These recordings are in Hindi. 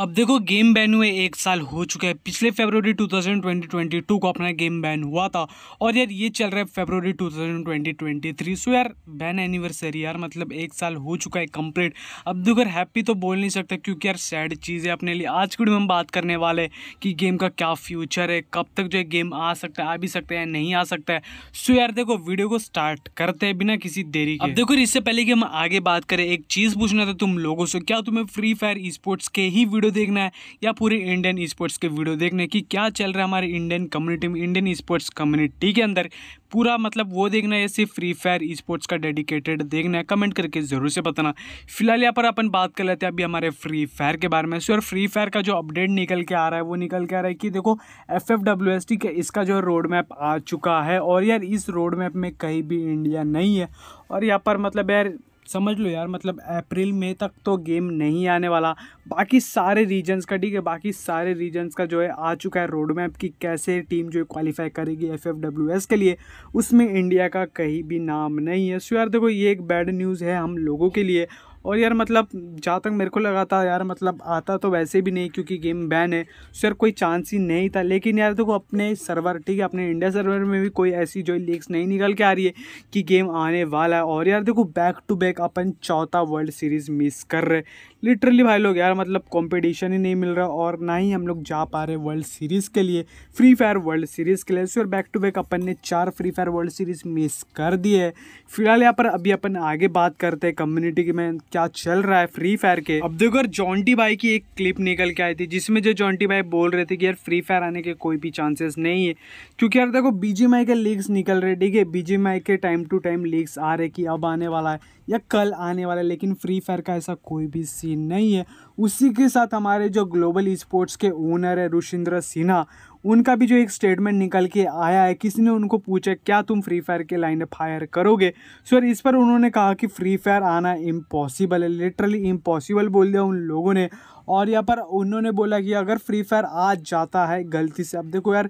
अब देखो गेम बैन हुए एक साल हो चुका है पिछले फरवरी 2022 को अपना गेम बैन हुआ था और यार ये चल रहा है फरवरी 2023 सो यार बैन एनिवर्सरी यार मतलब एक साल हो चुका है कंप्लीट अब देखो यार हैप्पी तो बोल नहीं सकता क्योंकि यार सैड चीज़ है अपने लिए आज की में हम बात करने वाले हैं कि गेम का क्या फ्यूचर है कब तक जो है गेम आ सकता है आ भी सकता है नहीं आ सकता है सो यार देखो वीडियो को स्टार्ट करते हैं बिना किसी देरी के अब देखो इससे पहले कि हम आगे बात करें एक चीज़ पूछना था तुम लोगों से क्या तुम्हें फ्री फायर स्पोर्ट्स के ही वीडियो वीडियो देखना है या पूरे इंडियन स्पोर्ट्स के वीडियो देखने की क्या चल रहा है हमारे इंडियन कम्युनिटी में इंडियन स्पोर्ट्स कम्युनिटी के अंदर पूरा मतलब वो देखना है सिर्फ फ्री फायर स्पोर्ट्स का डेडिकेटेड देखना है कमेंट करके ज़रूर से बताना फिलहाल यहाँ पर अपन बात कर लेते हैं अभी हमारे फ्री फायर के बारे में सर फ्री फायर का जो अपडेट निकल के आ रहा है वो निकल के आ रहा है कि देखो एफ एफ डब्ल्यू एस ठीक है इसका जो रोड मैप आ चुका है और यार इस रोड मैप में कहीं भी इंडिया नहीं है और यहाँ पर मतलब यार समझ लो यार मतलब अप्रैल मई तक तो गेम नहीं आने वाला बाकी सारे रीजन्स का ठीक है बाकी सारे रीजन्स का जो है आ चुका है रोड मैप कि कैसे टीम जो है क्वालिफाई करेगी एफ एफ डब्ल्यू एस के लिए उसमें इंडिया का कहीं भी नाम नहीं है सो यार देखो ये एक बैड न्यूज़ है हम लोगों के लिए और यार मतलब जहाँ तक मेरे को लगा था यार मतलब आता तो वैसे भी नहीं क्योंकि गेम बैन है सो यार कोई चांस ही नहीं था लेकिन यार देखो अपने सर्वर ठीक है अपने इंडिया सर्वर में भी कोई ऐसी जो लीक्स नहीं निकल के आ रही है कि गेम आने वाला है और यार देखो बैक टू बैक अपन चौथा वर्ल्ड सीरीज़ मिस कर रहे लिटरली भाई लोग यार मतलब कंपटीशन ही नहीं मिल रहा और ना ही हम लोग जा पा रहे वर्ल्ड सीरीज़ के लिए फ्री फायर वर्ल्ड सीरीज़ के लिए सो बैक टू बैक अपन ने चार Free Fire world series miss कर दी है फिलहाल यहाँ पर अभी अपन आगे बात करते हैं कम्युनिटी के में क्या चल रहा है फ्री फायर के अब देखो यार जॉन्टी भाई की एक क्लिप निकल के आई थी जिसमें जो जॉन्टी भाई बोल रहे थे कि यार फ्री फायर आने के कोई भी चांसेस नहीं है क्योंकि यार देखो बी के लीग्स निकल रहे ठीक है बी के टाइम टू टाइम लीग्स आ रहे कि अब आने वाला है या कल आने वाला है लेकिन फ्री फायर का ऐसा कोई भी सी सीन नहीं है उसी के साथ हमारे जो ग्लोबल स्पोर्ट्स के ओनर है रुशिंद्र सिन्हा उनका भी जो एक स्टेटमेंट निकल के आया है किसी ने उनको पूछा क्या तुम फ्री फायर के लाइन फायर करोगे सर इस पर उन्होंने कहा कि फ्री फायर आना इम्पॉसिबल है लिटरली इम्पॉसिबल बोल दिया उन लोगों ने और यहाँ पर उन्होंने बोला कि अगर फ्री फायर आ जाता है गलती से अब देखो यार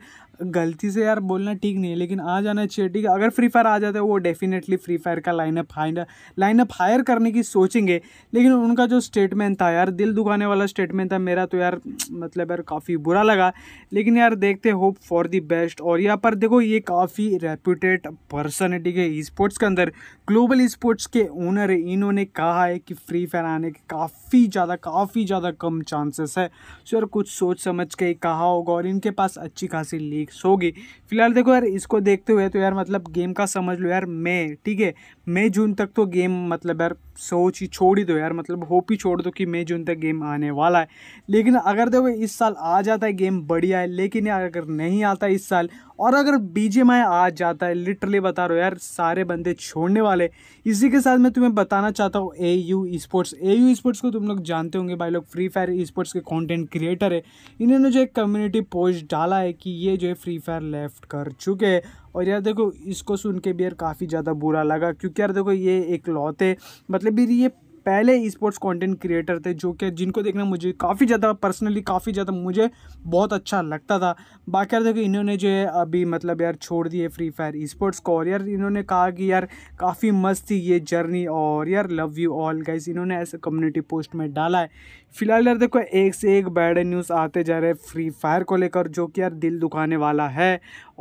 गलती से यार बोलना ठीक नहीं है लेकिन आ जाना चाहिए ठीक है अगर फ्री फायर आ जाता है वो डेफिनेटली फ्री फायर का लाइनअप लाइन लाइनअप हायर करने की सोचेंगे लेकिन उनका जो स्टेटमेंट था यार दिल दुखाने वाला स्टेटमेंट था मेरा तो यार मतलब यार काफ़ी बुरा लगा लेकिन यार देखते होप फॉर दी बेस्ट और यहाँ पर देखो ये काफ़ी रेप्यूटेड पर्सन है ठीक है स्पोर्ट्स के अंदर ग्लोबल स्पोर्ट्स के ओनर है इन्होंने कहा है कि फ्री फायर आने के काफ़ी ज़्यादा काफ़ी ज़्यादा कम चांसेस है सो यार कुछ सोच समझ के कहा होगा और इनके पास अच्छी खासी लीक्स होगी फिलहाल देखो यार इसको देखते हुए तो यार मतलब गेम का समझ लो यार मैं ठीक है मई जून तक तो गेम मतलब यार सोच ही छोड़ ही दो यार मतलब होप ही छोड़ दो कि मई जून तक गेम आने वाला है लेकिन अगर देखो इस साल आ जाता है गेम बढ़िया है लेकिन अगर नहीं आता इस साल और अगर बी आ जाता है लिटरली बता रहा हूँ यार सारे बंदे छोड़ने वाले इसी के साथ मैं तुम्हें बताना चाहता हूँ A U sports A U sports को तुम लोग जानते होंगे भाई लोग फ्री फायर स्पोर्ट्स के कंटेंट क्रिएटर है इन्होंने जो एक कम्युनिटी पोस्ट डाला है कि ये जो है फ्री फायर लेफ्ट कर चुके हैं और यार देखो इसको सुन के भी यार काफ़ी ज़्यादा बुरा लगा क्योंकि यार देखो ये एक लौते मतलब ये पहले स्पोर्ट्स कॉन्टेंट क्रिएटर थे जो कि जिनको देखना मुझे काफ़ी ज़्यादा पर्सनली काफ़ी ज़्यादा मुझे बहुत अच्छा लगता था बाकी यार देखो इन्होंने जो है अभी मतलब यार छोड़ दिए फ्री फायर स्पोर्ट्स को और यार इन्होंने कहा कि यार काफ़ी मस्त थी ये जर्नी और यार लव यू ऑल गाइज इन्होंने ऐसे कम्युनिटी पोस्ट में डाला है फिलहाल यार देखो एक से एक बैड न्यूज़ आते जा रहे फ्री फायर को लेकर जो कि यार दिल दुखाने वाला है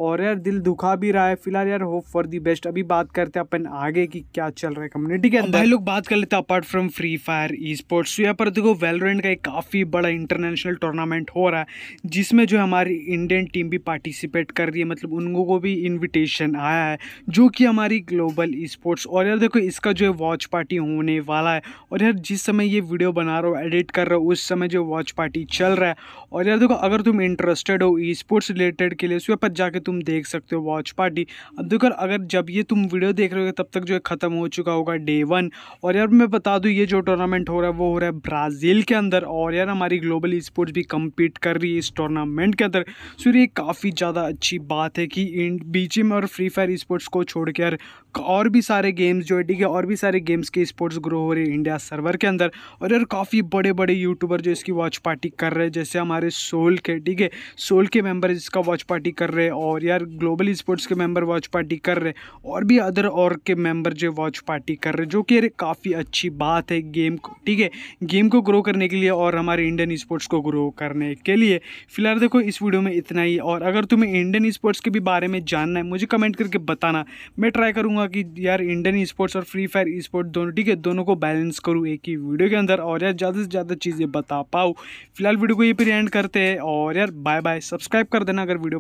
और यार दिल दुखा भी रहा है फिलहाल यार होप फॉर दी बेस्ट अभी बात करते हैं अपन आगे की क्या चल रहा है कम्युनिटी के अंदर लोग बात कर लेते हैं apart from from Free Fire esports तो यहाँ पर देखो वेलोरेंट का एक काफ़ी बड़ा इंटरनेशनल टूर्नामेंट हो रहा है जिसमें जो हमारी इंडियन टीम भी पार्टिसिपेट कर रही है मतलब उन लोगों को भी इन्विटेशन आया है जो कि हमारी ग्लोबल ई स्पोर्ट्स और यार देखो इसका जो है वॉच पार्टी होने वाला है और यार जिस समय ये वीडियो बना रहा हो एडिट कर रहा हो उस समय जो वॉच पार्टी चल रहा है और यार देखो अगर तुम इंटरेस्टेड हो ई स्पोर्ट्स रिलेटेड के लिए उस तो पर जाके तुम देख सकते हो वॉच पार्टी अब देखो अगर जब ये तुम वीडियो देख रहे हो तब तक जो है ख़त्म हो चुका होगा डे वन और यार मैं बता दूँ तो ये जो टूर्नामेंट हो रहा है वो हो रहा है ब्राज़ील के अंदर और यार हमारी ग्लोबल स्पोर्ट्स भी कम्पीट कर रही है इस टूर्नामेंट के अंदर सो ये काफ़ी ज़्यादा अच्छी बात है कि में और फ्री फायर स्पोर्ट्स को छोड़ के यार और भी सारे गेम्स जो है ठीक है और भी सारे गेम्स के स्पोर्ट्स ग्रो हो रहे हैं इंडिया सर्वर के अंदर और यार काफ़ी बड़े बड़े यूट्यूबर जो इसकी वॉच पार्टी कर रहे हैं जैसे हमारे सोल के ठीक है सोल के मेम्बर इसका वॉच पार्टी कर रहे हैं और यार ग्लोबल स्पोर्ट्स के मेम्बर वॉच पार्टी कर रहे हैं और भी अदर और के मेम्बर जो वॉच पार्टी कर रहे हैं जो कि यार काफ़ी अच्छी बात है गेम को ठीक है गेम को ग्रो करने के लिए और हमारे इंडियन स्पोर्ट्स को ग्रो करने के लिए फिलहाल देखो इस वीडियो में इतना ही और अगर तुम्हें इंडियन स्पोर्ट्स के भी बारे में जानना है मुझे कमेंट करके बताना मैं ट्राई करूँगा कि यार इंडियन स्पोर्ट्स और फ्री फायर स्पोर्ट दोनों ठीक है दोनों को बैलेंस करूँ एक ही वीडियो के अंदर और यार ज़्यादा से ज़्यादा चीज़ें बता पाऊँ फिलहाल वीडियो को ये पर एंड करते हैं और यार बाय बाय सब्सक्राइब कर देना अगर वीडियो